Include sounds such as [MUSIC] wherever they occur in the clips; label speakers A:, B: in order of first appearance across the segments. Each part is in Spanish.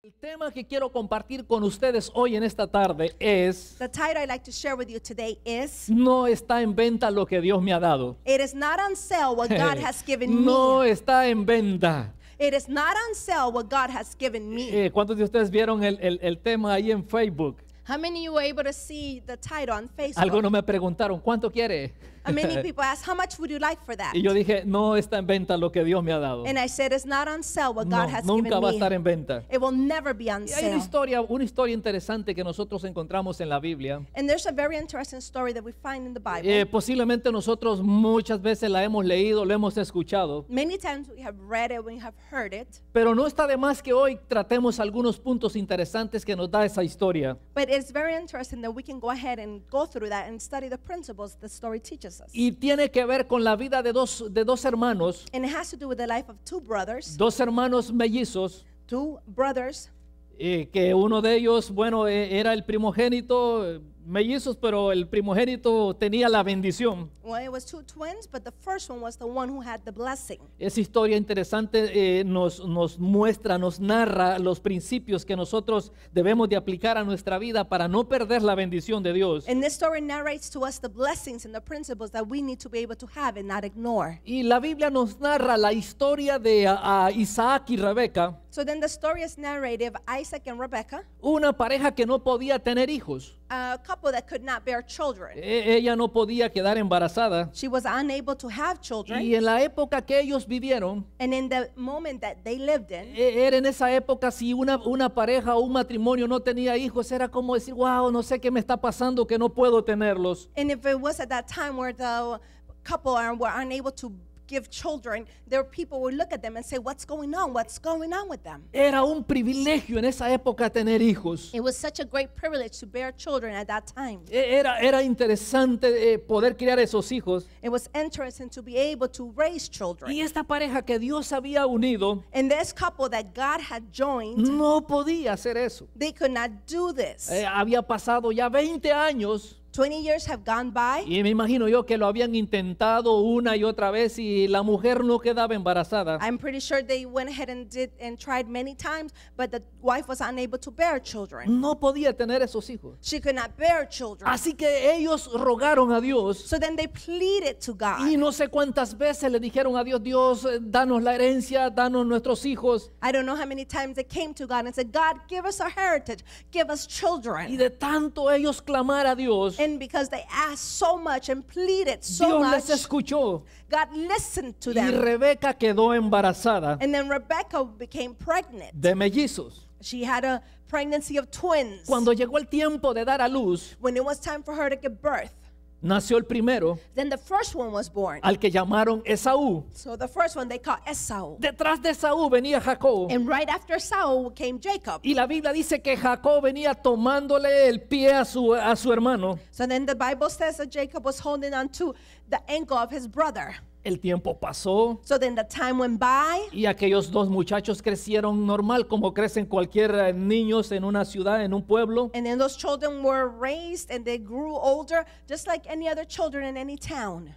A: El tema que quiero compartir con ustedes hoy en esta tarde es No está en venta lo que Dios me ha dado. no está en venta. It ¿Cuántos de ustedes vieron el, el, el tema ahí en Facebook?
B: How many Facebook? Algunos me
A: preguntaron, ¿cuánto quiere? And many [LAUGHS] people
B: ask, how much would you like for that? Y
A: yo dije, no está en venta lo que Dios me ha dado. And
B: I said, it's not on sale what God no, has given me. Nunca va a estar en venta. It will never be on y hay una
A: historia, una historia interesante que nosotros encontramos en la Biblia.
B: And there's a very interesting story that we find in the Bible. Eh,
A: posiblemente nosotros muchas veces la hemos leído, lo hemos escuchado.
B: Many times we have read it, we have heard it.
A: Pero no está de más que hoy tratemos algunos puntos interesantes que nos da esa historia.
B: But it's very interesting that we can go ahead and go through that and study the principles the story teaches.
A: Y tiene que ver con la vida de dos, de dos hermanos. Dos hermanos mellizos. Two brothers. Eh, que uno de ellos, bueno, eh, era el primogénito mellizos, pero el primogénito tenía la bendición. Esa historia interesante eh, nos, nos muestra, nos narra los principios que nosotros debemos de aplicar a nuestra vida para no perder la bendición de Dios.
B: Y la Biblia nos
A: narra la historia de Isaac y Rebeca. Una pareja que no podía tener hijos
B: a couple that could not bear children.
A: E, ella no podía quedar embarazada.
B: She was unable to have children. Y en la época que ellos vivieron, And in the moment that they lived in, e, era en esa época si una,
A: una pareja o un matrimonio no tenía hijos, era como decir, wow, no sé qué me está pasando que no puedo tenerlos.
B: and if it was at that time where the couple are, were unable to give children, their people would look at them and say, "What's going on? What's going on with them?" Era
A: un privilegio en esa época tener hijos.
B: It was such a great privilege to bear children at that time. E, era era interesante eh, poder criar esos hijos. It was interesting to be able to raise children. Y esta pareja que Dios había unido, and this couple that God had joined, no podía hacer eso. They could not do this. Eh, había pasado ya 20 años 20 years have gone by. Y me imagino yo que lo habían intentado una y otra vez y la mujer no quedaba embarazada. I'm pretty sure they went ahead and did and tried many times, but the wife was unable to bear children. No podía tener esos hijos. She could not bear children. Así que ellos rogaron a Dios. So then they pleaded to God. Y no sé cuántas veces le dijeron a Dios, Dios, eh, danos la herencia, danos nuestros hijos. I don't know how many times they came to God and said, God, give us our heritage, give us children. Y de tanto ellos clamar a Dios. in because they asked so much and pleaded so Dios much. les escuchó. God listened to them. Y
A: Rebeca quedó embarazada
B: And then Rebecca became pregnant.
A: de mellizos.
B: She had a pregnancy of twins. Cuando llegó el tiempo de dar a luz, When it was time for her to give birth,
A: Nació el primero.
B: Then the first one was born. Al
A: que llamaron Esaú.
B: So the first one they called Esau. Detrás de Esaú venía Jacob. And right after Esau came Jacob. Y la Biblia dice que Jacob venía tomándole el pie a su a su hermano. So then the Bible says that Jacob was holding on to the ankle of his brother. El tiempo pasó. So then the time went by.
A: Y aquellos dos muchachos crecieron normal, como crecen cualquier
B: eh, niños en una ciudad, en un pueblo. And then those children were raised and they grew older, just like any other children in any town.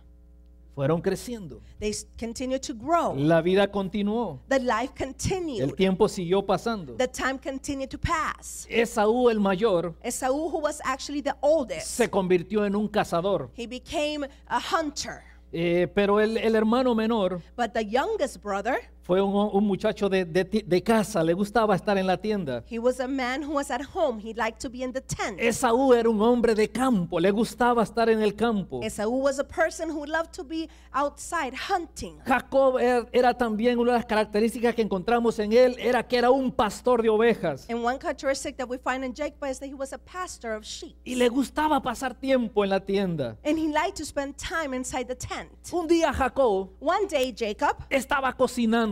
B: Fueron creciendo. They continued to grow.
A: La vida continuó.
B: The life continued. El
A: tiempo siguió pasando.
B: The time continued to pass. Esaú el mayor Esaú, who was actually the oldest,
A: se convirtió en un cazador.
B: He became a hunter.
A: Eh, pero el, el hermano menor
B: But the youngest brother
A: fue un, muchacho de, casa, le gustaba estar en la tienda. Esaú era un hombre de campo, le gustaba estar en el campo. Jacob era, también una de las características que encontramos en él era que era un pastor de ovejas. Y le gustaba pasar tiempo en la tienda.
B: Un día Jacob, one day Jacob,
A: estaba cocinando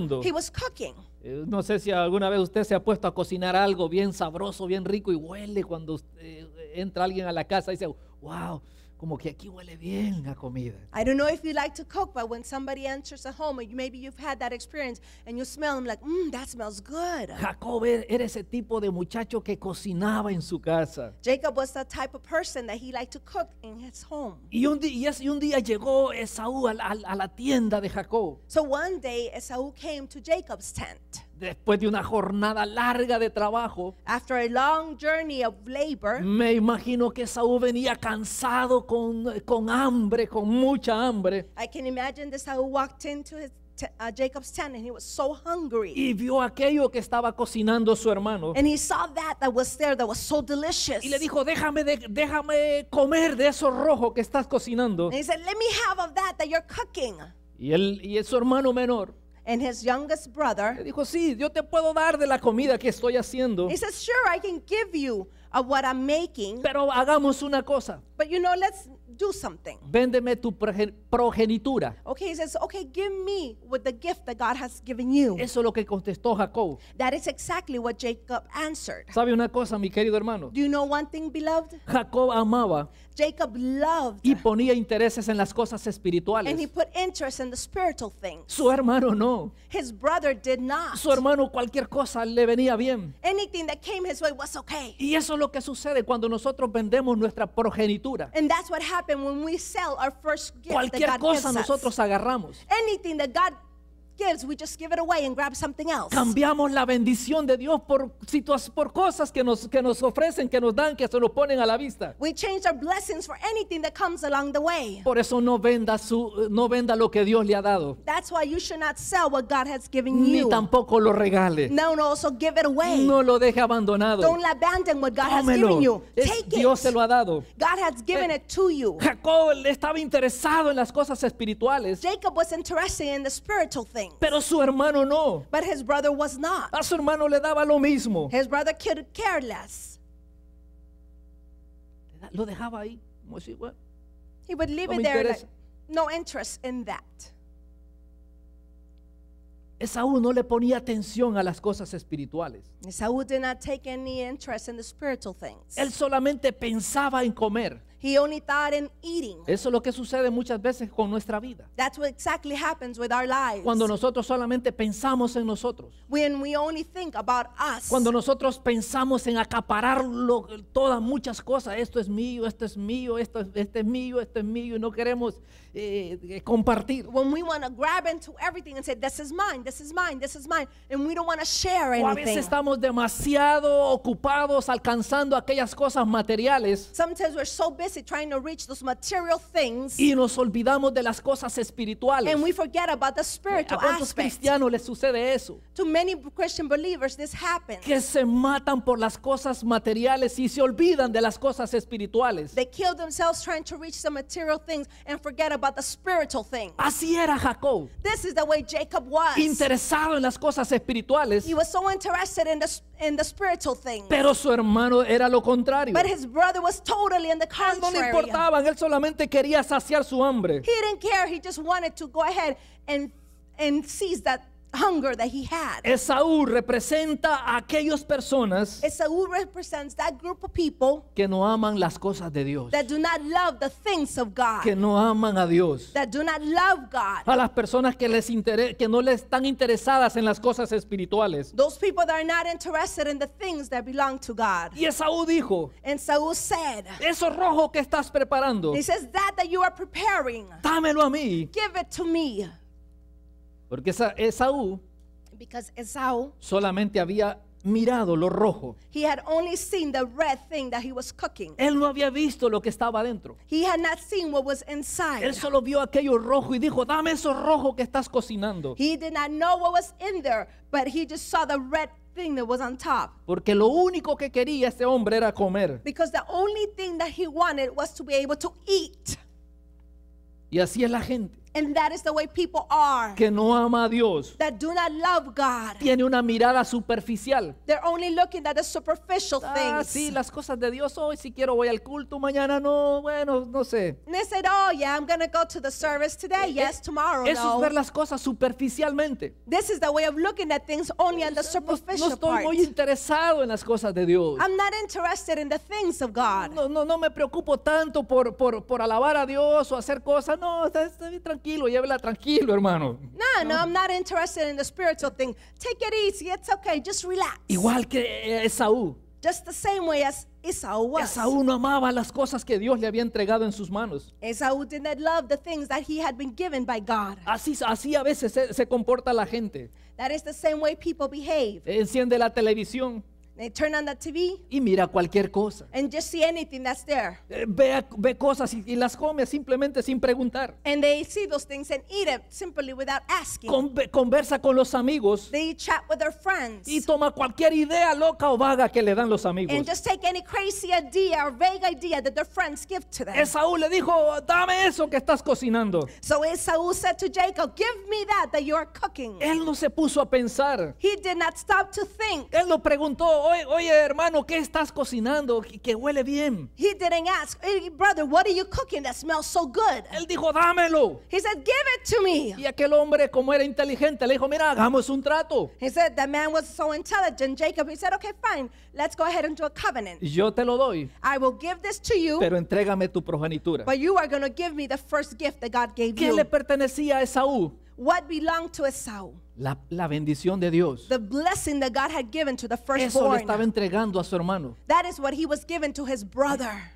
A: eh, no sé si alguna vez usted se ha puesto a cocinar algo bien sabroso, bien rico y huele cuando eh, entra alguien a la casa y dice, wow, como que aquí huele bien la comida.
B: I don't know if you like to cook, but when somebody enters a home, you, maybe you've had that experience, and you smell them like, mmm, that smells good. Jacob er, era ese tipo de muchacho que cocinaba en su casa. Jacob was that type of person that he liked to cook in his home.
A: Y un, día, y un día llegó Esaú a a la tienda de Jacob.
B: So one day Esaú came to Jacob's tent
A: después de una jornada larga de trabajo, After a long journey of labor, me imagino que Saúl venía cansado con, con hambre, con mucha hambre.
B: I can imagine that Saul walked into his uh, Jacob's tent and he was so hungry. Y vio aquello que estaba cocinando su hermano. And he saw that that was there that was so delicious. Y le dijo, "Déjame de, déjame comer de eso rojo que estás cocinando." And he said, "Let me have of that that you're cooking."
A: Y él y su hermano
B: menor and his youngest brother. Le dijo, sí, yo te puedo dar de la comida que estoy haciendo. He says, sure, I can give you of uh, what I'm making. Pero hagamos una cosa. But you know, let's do something. Véndeme
A: tu progenitura.
B: Okay, he says, okay, give me with the gift that God has given you. Eso es lo que contestó Jacob. That is exactly what Jacob answered. ¿Sabe una cosa, mi querido hermano? Do you know one thing, beloved? Jacob amaba. Jacob loved. Y ponía intereses en las cosas espirituales. And he put interest in the spiritual things. Su hermano no. His brother did not. Su hermano cualquier cosa le venía bien. Anything that came his way was okay. Y eso es lo que sucede cuando nosotros vendemos nuestra progenitura. And that's what Cualquier cosa nosotros agarramos. Anything gives, we just give it away and grab something else. Cambiamos
A: la bendición de Dios por, por cosas que nos, que nos ofrecen, que nos dan, que se nos ponen a la vista. We change our blessings for anything
B: that comes along the way. Por eso no venda, su, no venda lo que Dios le ha dado. That's why you should not sell what God has given you. Ni tampoco lo regale. No, no, also give it away. No lo deje abandonado. Don't abandon what God Tómelo. has given you. Take Dios it. se lo ha dado. God has given eh, it to you. Jacob estaba interesado en las cosas espirituales. Jacob was interested in the spiritual things. Pero su hermano no. But his brother was not. A su hermano le daba lo mismo. His brother could care less. Lo dejaba ahí. Como He would leave no it there like, no interest in that.
A: Esaú no le ponía atención a las cosas espirituales.
B: Esaú did not take any interest in the spiritual things. Él
A: solamente pensaba en comer.
B: He only thought in eating. Eso es lo que sucede muchas veces con nuestra vida. That's what exactly happens with our lives. Cuando nosotros solamente pensamos en nosotros. When we only think about us. Cuando nosotros
A: pensamos en acaparar todas muchas cosas, esto es mío, esto es mío, esto, este
B: es mío, esto es mío y no queremos eh, eh compartir. When we want to grab into everything and say this is mine, this is mine, this is mine and we don't want to share anything. O a veces estamos demasiado ocupados alcanzando aquellas cosas materiales. Sometimes we're so busy busy trying to reach those material things. Y nos olvidamos de las cosas espirituales. And we forget about the spiritual ¿A cuántos cristianos les sucede eso? To many Christian believers this happens. Que se matan por las cosas materiales y se olvidan de las cosas espirituales. They kill themselves trying to reach the material things and forget about the spiritual things. Así era Jacob. This is the way Jacob was. Interesado en las cosas espirituales. He was so interested in the in the spiritual things. Pero su hermano era lo contrario. But his brother was totally in the contrary. No le importaban, él solamente quería saciar su hambre. He didn't care, he just wanted to go ahead and and sees that hunger that he had.
A: Esaú representa a aquellas personas
B: Esaú represents that group of people que no aman las cosas de Dios, that do not love the things of God, que no aman a Dios, that do not love God. a las personas que, les
A: que no les están interesadas en las cosas espirituales.
B: Those people that are not interested in the things that belong to God. Y Esaú dijo, And Saul said, eso rojo que estás preparando, he says that that you are preparing, dámelo a mí. Give it to me.
A: Porque esa, Esaú
B: Because Esau,
A: solamente había mirado lo rojo.
B: He had only seen the red thing that he was cooking. Él no había visto lo que estaba adentro. He had not seen what was inside. Él solo vio aquello rojo y dijo, "Dame eso rojo que estás cocinando." He did not know what was in there, but he just saw the red thing that was on top.
A: Porque lo único que quería ese hombre era comer.
B: Because the only thing that he wanted was to be able to eat.
A: Y así es la gente.
B: And that is the way people are, que
A: no ama a Dios
B: that do not love God. tiene una mirada superficial. They're only looking at the superficial ah, things. sí, las cosas de Dios hoy si quiero voy al culto, mañana no, bueno, no sé. And they said, oh yeah, I'm going to go to the service today, e-, e-, yes, tomorrow, Eso no. es ver las cosas superficialmente. This is the way of looking at things only on the superficial no, no estoy muy interesado en las cosas de Dios. I'm not interested in the things of God. No, no, no me preocupo tanto por, por, por alabar a Dios o hacer cosas, no, está, está bien, tranquilo tranquilo, llévela tranquilo, hermano. No, no, I'm not interested in the spiritual thing. Take it easy, it's okay, just relax. Igual que eh, Esaú. Just the same way as Esau was. Esaú no amaba las cosas que Dios le había entregado en sus manos. Esaú did not love the things that he had been given by God. Así, así a veces se, se comporta la gente. That is the same way people behave. Enciende la televisión. They turn on the TV y mira cualquier cosa. and just see anything that's there. Eh, ve, ve cosas y, y las come simplemente sin preguntar. And they see those things and eat it simply without asking. conversa con los amigos They chat with their friends y toma cualquier idea loca o vaga
A: que le dan los amigos. and just
B: take any crazy idea or vague idea that their friends give to them. Esaú le dijo, dame eso que estás cocinando. So Esau said to Jacob, Give me that that you are cooking. Él no se puso a pensar. He did not stop to think. Él lo preguntó, oye hermano, ¿qué estás cocinando que huele bien? He didn't ask, hey, brother, what are you cooking that smells so good? Él dijo, dámelo. He said, give it to me. Y aquel hombre, como era inteligente, le dijo, mira, hagamos un trato. He said, that man was so intelligent, Jacob. He said, okay, fine, let's go ahead and do a covenant.
A: Yo te lo doy.
B: I will give this to you. Pero
A: entrégame tu progenitura. But
B: you are going to give me the first gift that God gave ¿Qué you. ¿Qué le pertenecía a Esaú? What belonged to Esau?
A: La, la, bendición de Dios.
B: The blessing that God had given to the firstborn. Eso le estaba
A: entregando a su hermano.
B: That is what he was given to his brother.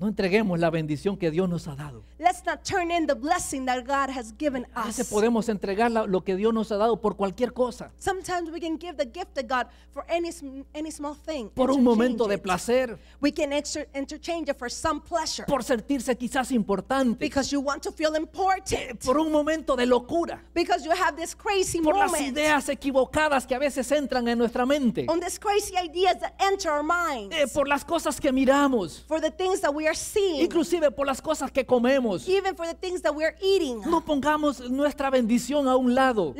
B: No entreguemos la bendición
A: que Dios nos ha dado.
B: Let's not turn in the blessing that God has given us. A veces podemos entregar lo que Dios nos ha dado por cualquier cosa. Sometimes we can give the gift of God for any, any small thing. Por un momento de placer. We can interchange it for some pleasure. Por sentirse quizás importante. Because you want to feel important. Por un momento de locura. Because you have this crazy por moment. las ideas equivocadas que a veces entran en nuestra mente. On these crazy ideas that enter our minds. Eh, por las cosas que miramos. For the things that we Inclusive por las cosas que comemos. No pongamos nuestra bendición a un lado.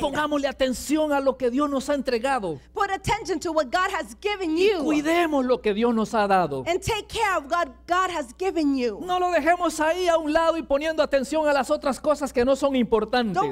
B: Pongámosle atención a lo que Dios nos ha entregado. cuidemos
A: lo que Dios nos ha dado.
B: No lo dejemos ahí a un lado y poniendo atención a las otras cosas que no son importantes.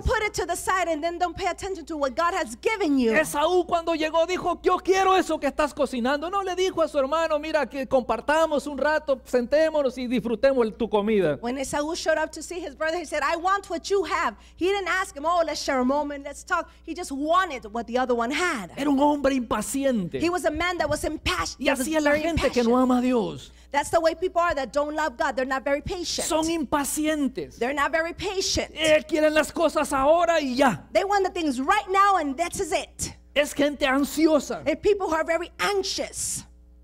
B: Esaú
A: cuando llegó dijo, "Yo quiero eso que estás cocinando." No le dijo a su hermano, "Mira que compartamos un rato, sentémonos y disfrutemos tu comida.
B: When Esaú showed up to see his brother, he said, "I want what you have." He didn't ask him, "Oh, let's share a moment, let's talk." He just wanted what the other one had. Era un hombre impaciente. He was a man that was impassioned. Y así es la gente impassioned. que no ama a Dios. That's the way people are that don't love God. They're not very patient. Son impacientes. They're not very patient. Eh, quieren las cosas ahora y ya. They want the things right now and that's it. Es gente ansiosa. And people who are very anxious.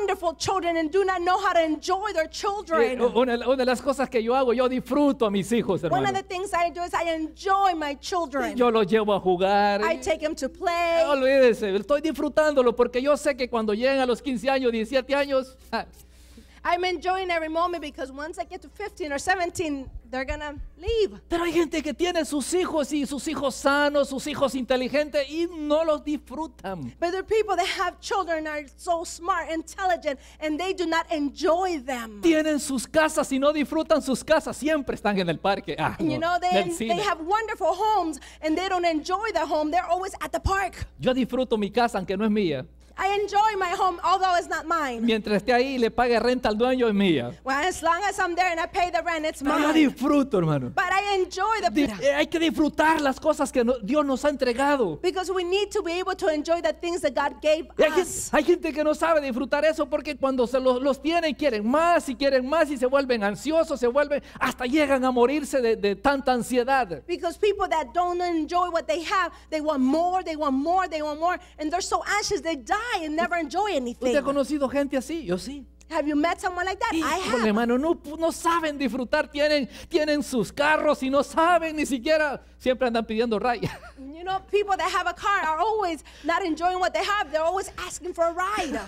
B: wonderful children and do not know how to enjoy their eh, children.
A: Una, una de las cosas que yo hago, yo disfruto a mis hijos, One of the
B: things I do is I enjoy my children. Yo
A: los llevo a jugar. I take them to play. Olvídese, estoy
B: disfrutándolo porque yo sé que cuando lleguen a los 15 años, 17 años, [LAUGHS] I'm enjoying every moment because once I get to 15 or 17, they're gonna leave. Pero hay gente que tiene sus hijos y sus hijos sanos, sus hijos inteligentes y no los disfrutan. But there are people that have children are so smart, intelligent, and they do not enjoy them. Tienen sus
A: casas y no disfrutan sus casas. Siempre están en el parque. Ah, no, you know, they, they have
B: wonderful homes and they don't enjoy their home. They're always at the park. Yo disfruto mi casa
A: aunque no es mía.
B: I enjoy my home, although it's not mine.
A: Mientras esté ahí le pague renta al dueño es mía.
B: Well, as long as I'm there and I pay the rent, it's mine. Yo disfruto, hermano. But I enjoy the Di
A: hay que disfrutar las cosas que no, Dios nos ha entregado.
B: Because we need to be able to enjoy the things
A: that God gave hay, us. hay gente que no sabe disfrutar eso porque cuando se los, los tienen quieren más y quieren más y se vuelven ansiosos, se vuelven hasta llegan a morirse de, de tanta ansiedad.
B: Because people that don't enjoy what they have, they want more, they want more, they want more, and they're so anxious they die cry and never enjoy anything. ¿Usted ha conocido gente así? Yo sí. Have you met someone like that?
A: I have. hermano, no, no saben disfrutar, tienen, tienen sus carros y no saben ni siquiera, siempre andan pidiendo raya.
B: [LAUGHS] You know, people that have a car are always not enjoying what they have. They're always asking for a ride.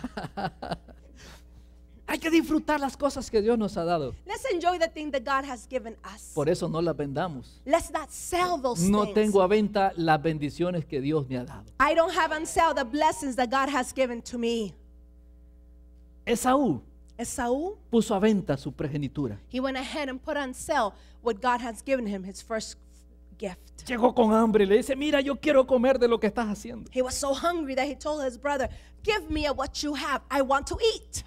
B: [LAUGHS] Hay que disfrutar las
A: cosas que Dios nos ha dado.
B: Let's enjoy the thing that God has given us.
A: Por eso no las vendamos.
B: Let's not sell those no things. tengo
A: a venta las bendiciones que Dios me ha dado.
B: I don't have on sale the blessings that God has given to me. Esaú. Esaú puso
A: a venta su pregenitura.
B: He went ahead and put on sale what God has given him, his first gift. Llegó con hambre y le dice, "Mira,
A: yo quiero comer de lo que estás haciendo."
B: He was so hungry that he told his brother, "Give me what you have. I want to eat."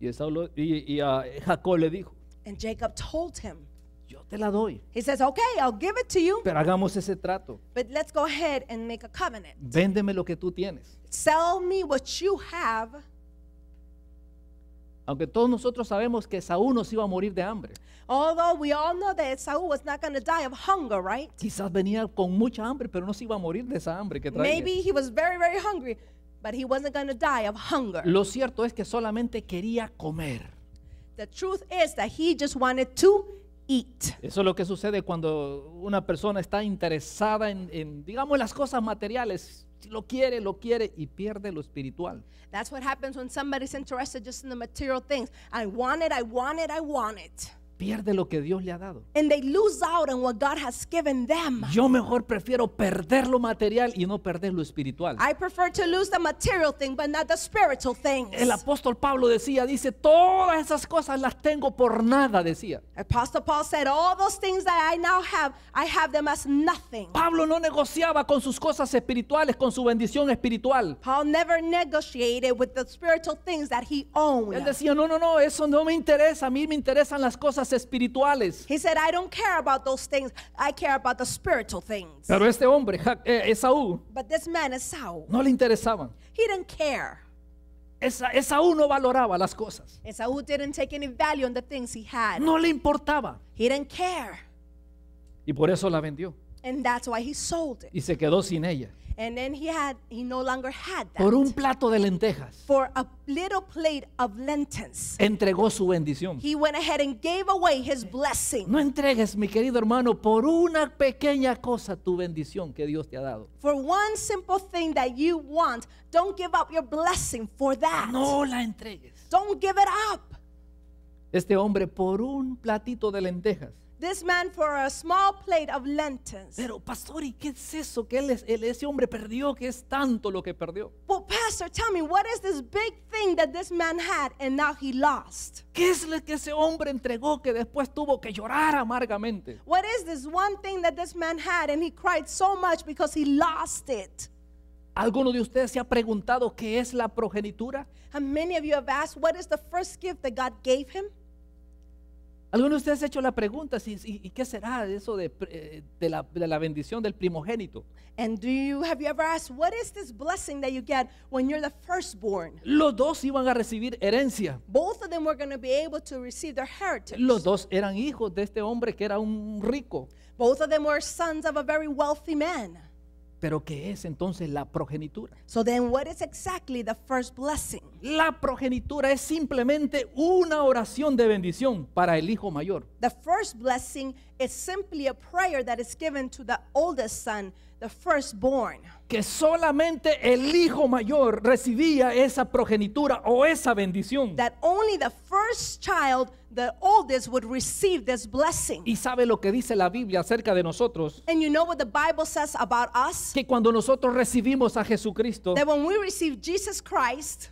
A: Y, Esaú, y, y a ah, Jacob le dijo,
B: yo te la doy, he says, okay, I'll give it to you,
A: pero hagamos ese trato.
B: but let's go ahead and make a covenant.
A: Véndeme lo que tú tienes.
B: Sell me what you have,
A: Aunque todos nosotros sabemos que no se iba a morir de hambre.
B: although we all know that Saúl was not going to die of hunger, right? Quizás venía con mucha
A: hambre, pero no se iba a morir de esa hambre que traía. Maybe he
B: was very, very hungry, But he wasn't going to die of hunger. Lo
A: cierto es que solamente quería comer.
B: The truth is that he just wanted to eat.
A: Eso es lo que sucede cuando una persona está interesada en, en digamos, las cosas materiales. Lo quiere, lo quiere y pierde lo espiritual.
B: That's what happens when somebody's interested just in the material things. I want it, I want it, I want it.
A: pierde lo que Dios le ha dado.
B: And they lose out on what God has given them.
A: Yo mejor prefiero perder lo material y no perder lo espiritual.
B: I prefer to lose the material thing but not the spiritual things. El apóstol Pablo decía, dice, todas esas cosas las tengo por nada, decía. Apostle Paul said, all those things that I now have, I have them as nothing. Pablo no negociaba con sus cosas espirituales, con su bendición espiritual. Paul never negotiated with the spiritual things that he owned. Él decía, no, no, no, eso no me interesa, a mí me interesan las cosas cosas espirituales. He said, I don't care about those things. I care about the spiritual things.
A: Pero este hombre, eh, Esaú,
B: But this man is Saul.
A: no le interesaban.
B: He didn't care. Esa,
A: Esaú no valoraba las cosas.
B: Esaú didn't take any value on the things he had. No le importaba. He didn't care.
A: Y por eso la vendió.
B: And that's why he sold it.
A: Y se quedó sin ella.
B: And then he no longer had Por un
A: plato de lentejas.
B: For a little plate of lentils.
A: Entregó su bendición.
B: He went ahead and gave away his blessing. No entregues, mi querido hermano,
A: por una pequeña cosa tu bendición que Dios te ha dado.
B: For one simple thing that you want, don't give up your blessing for that. No la entregues. Don't give it up.
A: Este hombre por un platito de lentejas
B: This man for a small plate of lentils. Pero pastor, ¿y qué es eso que él, él, ese hombre perdió? Que es
A: tanto lo que perdió.
B: Well, pastor, tell me what is this big thing that this man had and now he lost? ¿Qué es lo que ese hombre entregó que después tuvo que llorar amargamente? What is this one thing that this man had and he cried so much because he lost it? ¿Alguno de ustedes se ha preguntado qué es la progenitura? And many of you have asked what is the first gift that God gave him? Algunos de ustedes han hecho la pregunta, ¿y, qué será
A: eso de, eh, de, la, de, la, bendición del primogénito?
B: And do you, have you ever asked, what is this blessing that you get when you're the firstborn?
A: Los dos iban a recibir herencia.
B: Both of them were going to be able to receive their heritage.
A: Los dos eran hijos de este hombre que era un rico.
B: Both of them were sons of a very wealthy man.
A: Pero ¿qué es entonces la progenitura?
B: So then what is exactly the first blessing? La progenitura es simplemente
A: una oración de bendición para el hijo mayor.
B: The first blessing is simply a prayer that is given to the oldest son the firstborn. Que solamente
A: el hijo mayor recibía esa progenitura o esa bendición. That only
B: the first child, the oldest would receive this blessing. Y sabe lo que dice la Biblia acerca de nosotros. And you know what the Bible says about us? Que cuando nosotros recibimos a Jesucristo. That when we receive Jesus Christ,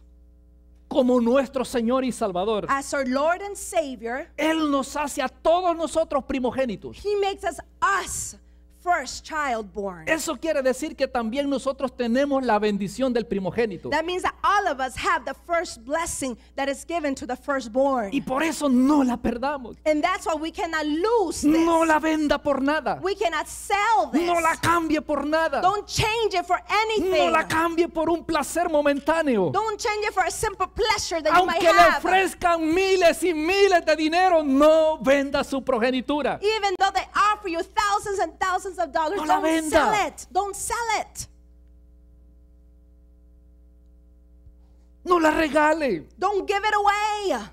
B: como nuestro Señor y Salvador. As our Lord and Savior, Él nos hace a todos nosotros primogénitos. He makes us us first child born. Eso quiere decir que también nosotros tenemos la bendición del primogénito. That means that all of us have the first blessing that is given to the firstborn. Y por eso no la perdamos. And that's why we cannot lose this. No la venda por nada. We cannot sell this. No la cambie por nada. Don't change it for anything. No la cambie por un placer momentáneo. Don't change it for a simple pleasure that you might have. Aunque le ofrezcan
A: miles y miles de dinero, no venda su progenitura.
B: Even though they offer you thousands and thousands no Don't sell it. Don't sell it.
A: No la regale.
B: Don't give it away.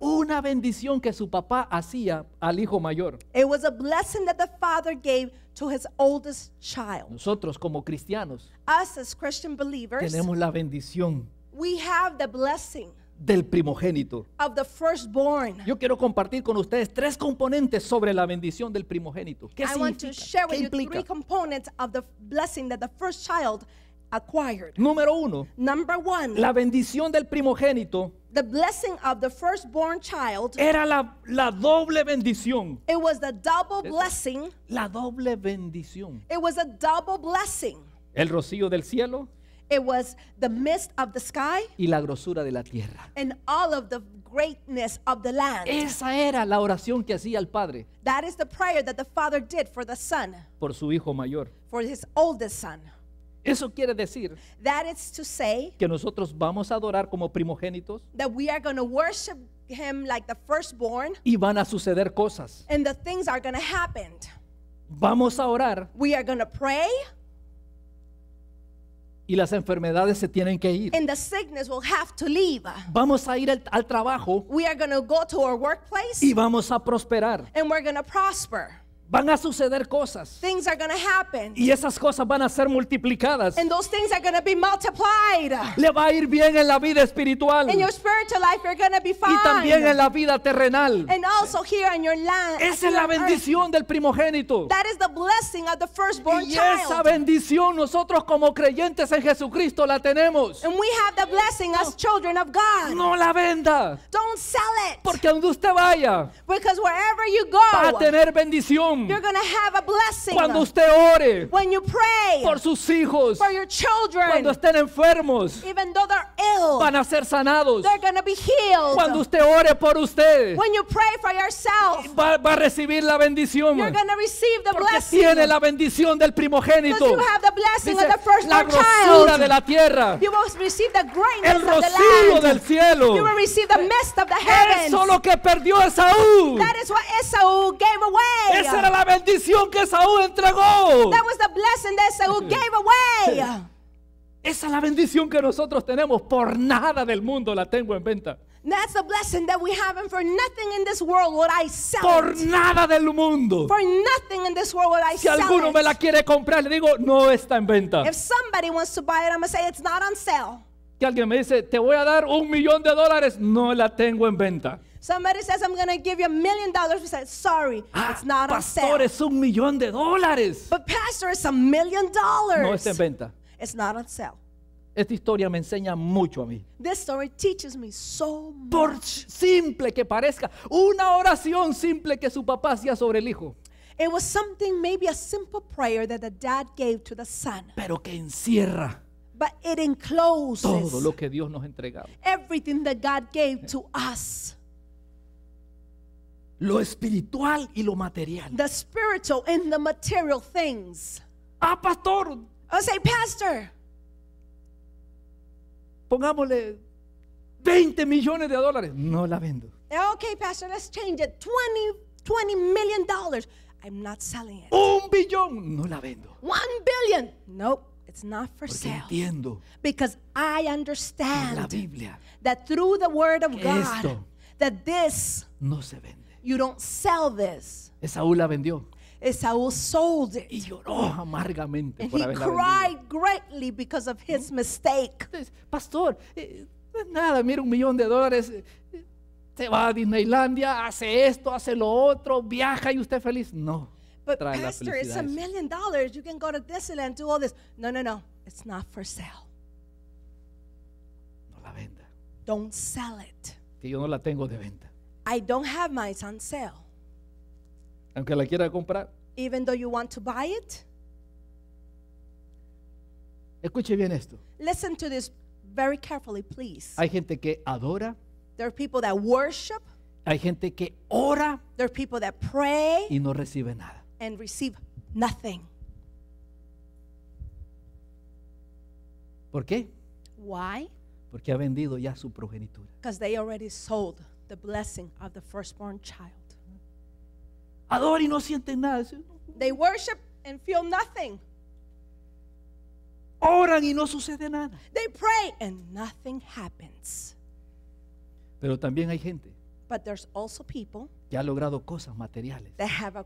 A: Una bendición que su papá hacía al hijo mayor.
B: It was a blessing that the father gave to his oldest child. Nosotros como cristianos Us as Christian believers, tenemos la
A: bendición
B: we have the blessing
A: del primogénito.
B: Of the firstborn. Yo quiero compartir con ustedes tres componentes sobre
A: la bendición del primogénito. ¿Qué I Want to share with You three
B: components of the blessing that the first child acquired.
A: Número uno.
B: Number one. La
A: bendición del primogénito.
B: The blessing of the firstborn child. Era la,
A: la doble bendición.
B: It was the double blessing. La doble bendición. It was a double blessing.
A: El rocío del cielo
B: It was the mist of the sky
A: y la grosura de la tierra.
B: And all of the greatness of the land. Esa era la oración que hacía el padre. That is the prayer that the father did for the son.
A: Por su hijo mayor.
B: For his oldest son. Eso quiere decir that is to say
A: que nosotros vamos a adorar como primogénitos.
B: That we are going to worship him like the firstborn.
A: Y van a suceder cosas.
B: And the things are going to happen.
A: Vamos a orar.
B: We are going to pray
A: y las enfermedades se tienen que ir.
B: And the sickness will have to leave.
A: Vamos a ir al, al trabajo. We are go to our workplace, y vamos a prosperar. And
B: we're prosper.
A: Van a suceder cosas. Y esas cosas van a ser multiplicadas. Le va a ir bien en la vida espiritual.
B: Y también en la
A: vida terrenal.
B: esa es la bendición
A: del primogénito. y esa bendición nosotros como creyentes en Jesucristo la tenemos. no. la venda. Porque donde usted vaya,
B: va a tener
A: bendición
B: cuando usted ore por
A: sus hijos, cuando estén enfermos,
B: van a ser sanados. Cuando usted ore por usted, va,
A: a recibir la bendición.
B: porque tiene la
A: bendición del primogénito.
B: la de la tierra. el rocío del cielo. You will lo que perdió Esaú. That is what gave es la
A: bendición que Saúl entregó. Esa es la bendición que nosotros tenemos. Por nada del mundo la tengo en venta.
B: Por nada
A: del mundo.
B: si alguno me la
A: quiere comprar, le digo, no está en venta. If Que alguien me dice, te voy a dar un millón de dólares, no la tengo en venta.
B: Somebody says, I'm going to give you a million dollars. We said, sorry, ah, it's not pastor, on
A: sale. es un millón de dólares.
B: But pastor, it's a million dollars. No está en venta. It's not on sale.
A: Esta historia me enseña mucho a mí.
B: This story teaches me so much. Por simple que parezca, una oración simple que su papá hacía sobre el hijo. It was something maybe a simple prayer that the dad gave to the son. Pero que encierra But it encloses todo lo
A: que Dios nos entregaba.
B: everything that God gave to us. Lo espiritual y lo material. The spiritual and the material things. Ah, pastor. I say, pastor. Pongámosle 20
A: millones de dólares. No la vendo.
B: Okay, pastor, let's change it. 20, 20 million dollars. I'm not selling it. Un billón. No la vendo. One billion. Nope. It's not for Porque sale. Entiendo because I understand la Biblia that through the word of God esto that this
A: no se vende.
B: You don't sell this.
A: Esaú la vendió.
B: Esaú sold it. Y lloró
A: amargamente And por he cried
B: greatly because of his mistake. pastor, eh, nada, mira un millón de
A: dólares. Eh, se va a Disneylandia, hace esto, hace lo otro, viaja y usted feliz. No.
B: But trae pastor, la it's a million dollars. You can go to Disneyland, do all this. No, no, no. It's not for sale. No la venda. Don't sell it.
A: Que yo no la tengo de venta.
B: I don't have my on sale.
A: Aunque la quiera comprar.
B: Even though you want to buy it.
A: Escuche bien esto.
B: Listen to this very carefully, please. Hay
A: gente que adora.
B: There are people that worship.
A: Hay gente que ora.
B: There are people that pray.
A: Y no recibe nada.
B: And receive nothing. ¿Por qué? Why?
A: Porque ha vendido ya su progenitura.
B: Because they already sold the blessing of the firstborn child. Adoran y no sienten nada. They worship and feel nothing. Oran y no sucede nada. They pray and nothing happens.
A: Pero también hay gente
B: But there's also people
A: que ha logrado cosas materiales.
B: That have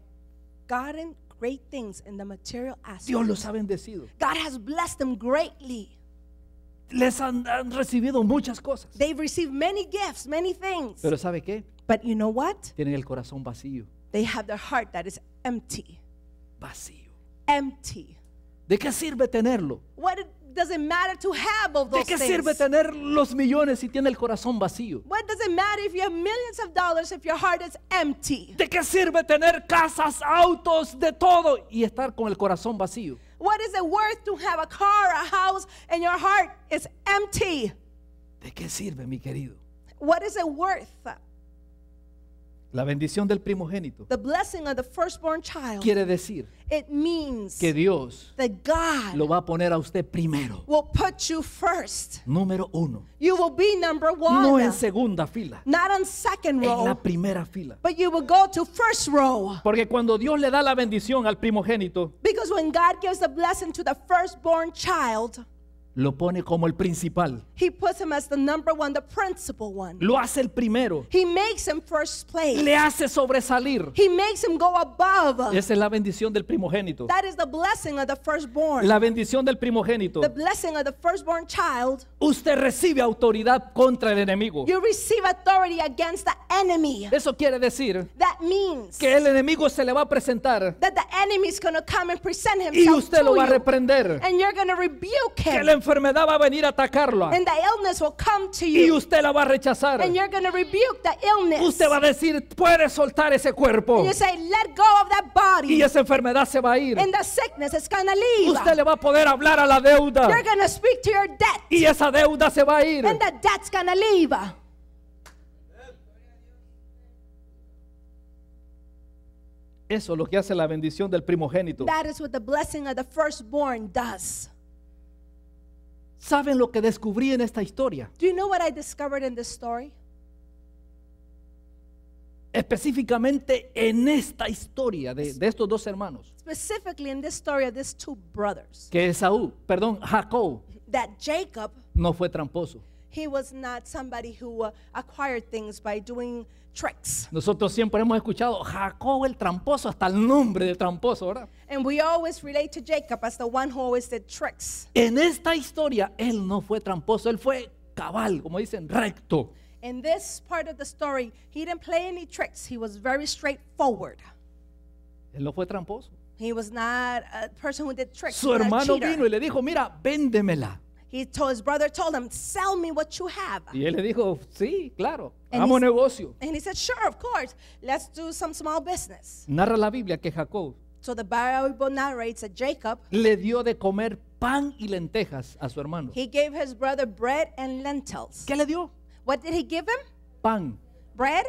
B: gotten great things in the material aspect. Dios los ha bendecido. God has blessed them greatly les han, han, recibido muchas cosas. They've received many gifts, many things.
A: Pero ¿sabe qué?
B: But you know what?
A: Tienen el corazón vacío.
B: They have their heart that is empty. Vacío. Empty. ¿De qué sirve tenerlo? What does it matter to have of those ¿De qué sirve
A: tener los millones si tiene el corazón vacío?
B: What does it matter if you have millions of dollars if your heart is empty? ¿De qué sirve tener casas, autos, de todo y estar con el corazón vacío? What is it worth to have a car, a house, and your heart is empty?
A: ¿De qué sirve, mi querido?
B: What is it worth?
A: La bendición del primogénito quiere decir
B: que
A: Dios lo va a poner a usted primero.
B: first.
A: Número uno.
B: number No en
A: segunda fila.
B: Not en la primera fila. Porque cuando Dios
A: le da la bendición al primogénito,
B: Because when God gives the blessing to the firstborn child,
A: lo pone como el principal. Lo hace el primero.
B: Le hace sobresalir. Esa
A: es la bendición del primogénito. La bendición del primogénito. Usted recibe autoridad contra el enemigo.
B: Eso quiere decir que el enemigo se le va a presentar. y usted lo va a reprender
A: enfermedad va a venir a atacarlo Y usted la va a rechazar. Usted va a decir, puede soltar ese cuerpo. Y esa enfermedad se va a ir.
B: Usted le va a poder hablar a la deuda. Y esa deuda se va a ir.
A: Eso es lo que hace la bendición del primogénito. ¿Saben lo que descubrí en esta historia?
B: Do you know what I discovered in this story?
A: Específicamente en esta historia de, de estos dos hermanos.
B: Specifically in this story of these two brothers.
A: Que Esaú, perdón, Jacob.
B: That Jacob
A: no fue tramposo.
B: He was not somebody who uh, acquired things by doing tricks.
A: Nosotros siempre hemos escuchado Jacob el tramposo, hasta el nombre de tramposo, ¿verdad?
B: And we always relate to Jacob as the one who always did tricks.
A: En esta historia él no fue tramposo, él fue cabal, como dicen, recto.
B: In this part of the story, he didn't play any tricks. He was very straightforward.
A: Él no fue tramposo.
B: He was not a person who did tricks. Su hermano vino y le dijo, "Mira,
A: véndemela."
B: He told his brother told him, "Sell me what you have."
A: Y él le dijo,
B: "Sí, claro, and hagamos negocio." And he said, "Sure, of course. Let's do some small business."
A: Narra la Biblia que Jacob
B: So the Bible narrates that Jacob le dio de comer pan y
A: lentejas a su hermano.
B: He gave his brother bread and lentils. ¿Qué le dio? What did he give him? Pan. Bread.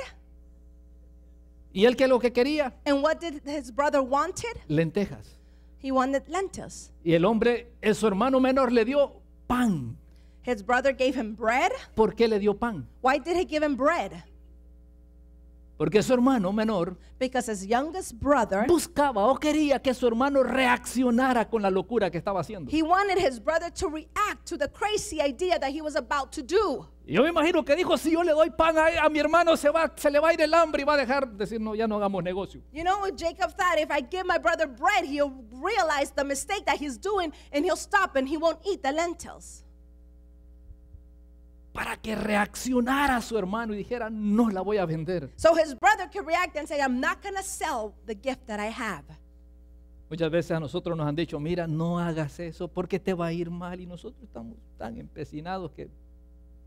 B: ¿Y él qué lo que quería? And what did his brother wanted? Lentejas. He wanted lentils.
A: Y el hombre, eh, su
B: hermano menor le dio pan. His brother gave him bread. ¿Por qué le dio pan? Why did he give him bread? Porque su hermano menor Because his youngest brother, buscaba o quería que su hermano reaccionara con la locura que estaba haciendo. he wanted his brother to react to the crazy idea that he was about to do.
A: Yo me imagino que dijo, si yo le doy pan a, a mi hermano, se, va, se le va a ir el hambre y va a dejar de decir, no, ya no hagamos negocio.
B: You know what Jacob thought? If I give my brother bread, he'll realize the mistake that he's doing and he'll stop and he won't eat the lentils
A: para que reaccionara su hermano y dijera, "No la voy a vender."
B: So his brother could react and say, "I'm not going to sell the gift that I have."
A: Muchas veces a nosotros nos han dicho, "Mira, no hagas eso porque te va a ir mal" y nosotros estamos tan empecinados que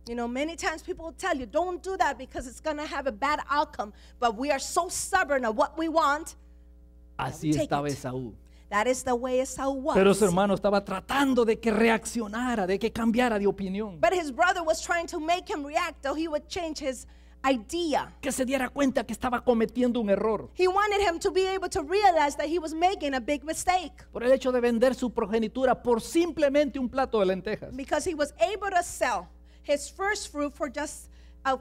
B: You know, many times people will tell you, don't do that because it's going to have a bad outcome. But we are so stubborn of what we want.
A: Así we estaba Esaú.
B: That is the way Esau was. Pero su hermano
A: estaba tratando de que
B: reaccionara, de que cambiara de opinión. But his brother was trying to make him react, or he would change his idea. Que se diera cuenta que estaba cometiendo un error. He wanted him to be able to realize that he was making a big mistake. Por el hecho de vender su progenitura por simplemente un plato de lentejas. Because he was able to sell his first fruit for just a,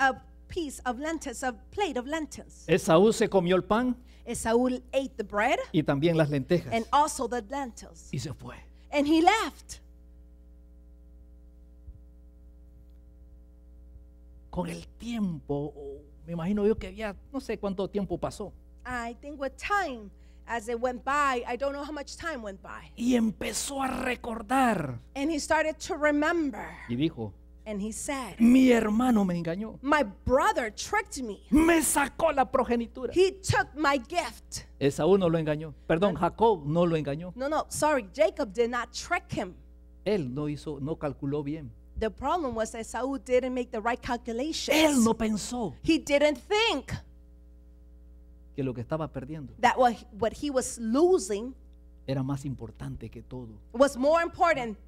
B: a piece of lentils, a plate of lentils.
A: Esaú se comió el pan.
B: Eh, Saúl ate the bread
A: y también las lentejas. and
B: also the lentils. Y se fue. And he left.
A: Con el tiempo, me imagino yo que ya no sé cuánto tiempo pasó.
B: I think with time, as it went by, I don't know how much time went by. Y empezó a recordar. And he started to remember. Y dijo, And he said, Mi
A: hermano me engañó.
B: My brother tricked me. Me sacó la progenitura. He took my gift.
A: Esaú no lo engañó. Perdón, Jacob no lo engañó.
B: No, no, sorry, Jacob did not trick him.
A: Él no hizo, no calculó bien.
B: The problem was that didn't make the right calculation. Él no pensó. He didn't think.
A: Que lo que estaba perdiendo.
B: That what, what he was losing.
A: Era más importante que todo.
B: Was more important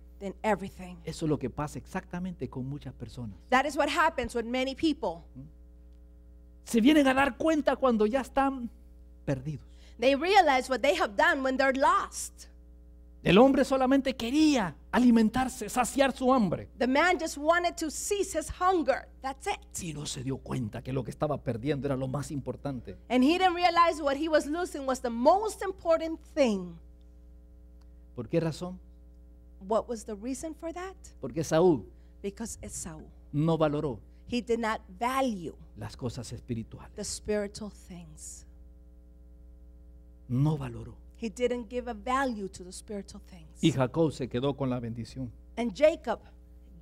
B: everything.
A: Eso es lo que pasa exactamente con muchas personas.
B: That is what happens with many people. ¿Mm? Se vienen a dar cuenta cuando ya están perdidos. They realize what they have done when they're lost. El hombre solamente quería
A: alimentarse, saciar su hambre.
B: The man just wanted to cease his hunger. That's it.
A: Y no se dio cuenta que lo que estaba perdiendo era lo más importante.
B: And he didn't realize what he was losing was the most important thing.
A: ¿Por qué razón?
B: What was the reason for that?
A: Porque Saúl
B: Because Esaú
A: no valoró
B: he did not value
A: las cosas espirituales.
B: The spiritual things.
A: No valoró.
B: He didn't give a value to the spiritual things.
A: Y Jacob se quedó con la bendición.
B: And Jacob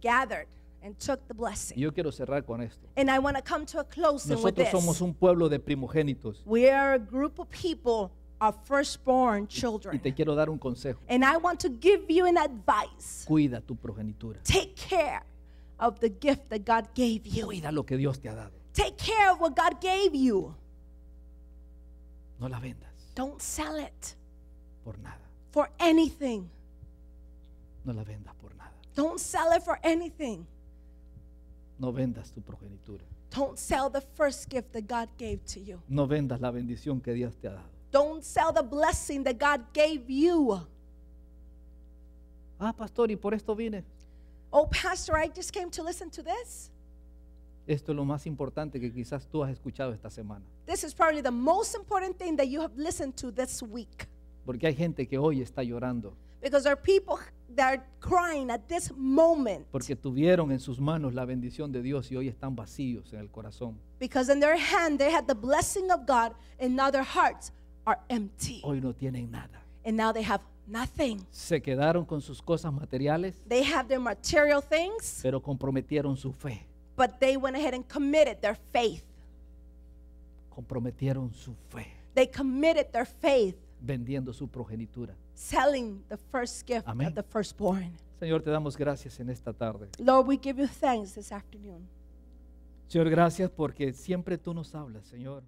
B: gathered and took the blessing.
A: Yo quiero cerrar con esto.
B: And I want to come to a closing Nosotros with this. somos un
A: pueblo de primogénitos.
B: We are a group of people our firstborn children. Y te
A: quiero dar un consejo.
B: And I want to give you an advice.
A: Cuida tu progenitura.
B: Take care of the gift that God gave you. Cuida lo
A: que Dios te ha dado.
B: Take care of what God gave you. No la vendas. Don't sell it. Por nada. For anything.
A: No la vendas por nada.
B: Don't sell it for anything.
A: No vendas tu progenitura.
B: Don't sell the first gift that God gave to you.
A: No vendas la bendición que Dios te ha dado.
B: Don't sell the blessing that God gave you. Ah, pastor, y por esto vine. Oh, pastor, I just came to listen to this.
A: Esto es lo más importante que quizás tú has escuchado esta semana.
B: This is probably the most important thing that you have listened to this week.
A: Porque hay gente que hoy está llorando.
B: Because there are people that are crying at this moment.
A: Porque tuvieron en sus manos la bendición de Dios y hoy están vacíos en el corazón.
B: Because in their hand they had the blessing of God and now their hearts are empty.
A: Hoy no tienen nada.
B: And now they have nothing.
A: Se quedaron con sus cosas materiales.
B: They have their material things.
A: Pero comprometieron su fe.
B: But they went ahead and committed their faith. Comprometieron su fe. They committed their faith. Vendiendo su progenitura. Selling the first gift Amén. of the firstborn.
A: Señor, te damos gracias en esta tarde.
B: Lord, we give you thanks this afternoon.
A: Señor, gracias porque siempre tú nos hablas, Señor.